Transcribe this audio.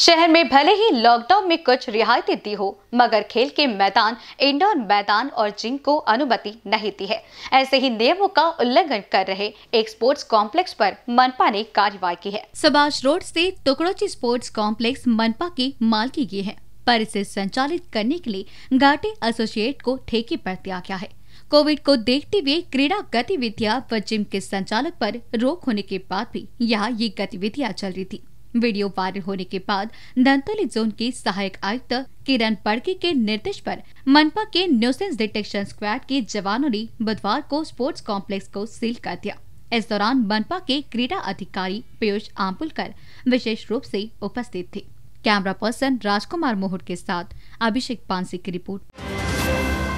शहर में भले ही लॉकडाउन में कुछ रियायतें दी हो मगर खेल के मैदान इंडोर मैदान और जिम को अनुमति नहीं दी है ऐसे ही नियमों का उल्लंघन कर रहे एक स्पोर्ट्स कॉम्प्लेक्स पर मनपा ने कार्रवाई की है सुभाष रोड से टुकड़ोची स्पोर्ट्स कॉम्प्लेक्स मनपा की मालकी है पर इसे संचालित करने के लिए घाटे एसोसिएट को ठेके पर दिया गया है कोविड को देखते हुए क्रीड़ा गतिविधियां व जिम के संचालक पर रोक होने के बाद भी यहाँ ये गतिविधियां चल रही थी वीडियो वायरल होने के बाद दंतोली जोन के सहायक आयुक्त किरण पड़के के निर्देश पर मनपा के न्यूसेंस डिटेक्शन स्क्वाड के जवानों ने बुधवार को स्पोर्ट्स कॉम्प्लेक्स को सील कर दिया इस दौरान मनपा के क्रीडा अधिकारी पीयूष आम्बुलकर विशेष रूप से उपस्थित थे कैमरा पर्सन राजकुमार मोहट के साथ अभिषेक पांसी की रिपोर्ट